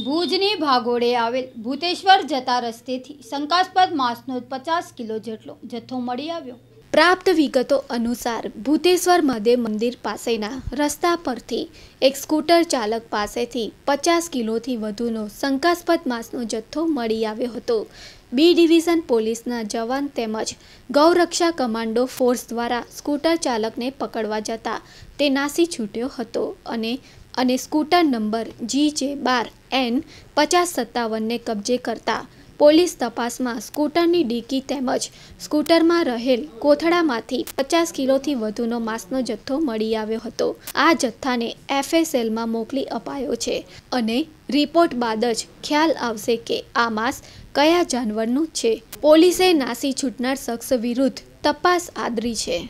ભુજની ભાગોળે આવેલ ભૂતેશ્વર જતા રસ્તેથી શંકાસ્પદ માસનો પચાસ કિલો જેટલો જથ્થો મળી આવ્યો પ્રાપ્ત વિગતો અનુસાર ભૂતેશ્વર મહાદેવ મંદિર પાસેના રસ્તા પરથી એક સ્કૂટર ચાલક પાસેથી પચાસ કિલોથી વધુનો શંકાસ્પદ માસનો જથ્થો મળી આવ્યો હતો બી ડિવિઝન પોલીસના જવાન તેમજ ગૌરક્ષા કમાન્ડો ફોર્સ દ્વારા સ્કૂટર ચાલકને પકડવા જતા તે નાસી છૂટ્યો હતો અને અને સ્કૂટર નંબર જી જે બાર એન પચાસ સત્તાવનને કબજે કરતા પોલીસ તપાસમાં સ્કૂટરની ડીકી તેમજ સ્કૂટરમાં રહેલ કોથળામાંથી પચાસ કિલોથી વધુનો માંસનો જથ્થો મળી આવ્યો હતો આ જથ્થાને એફએસએલમાં મોકલી અપાયો છે અને રિપોર્ટ બાદ જ ખ્યાલ આવશે કે આ માંસ કયા જાનવરનું છે પોલીસે નાસી છૂટનાર શખ્સ વિરુદ્ધ તપાસ આદરી છે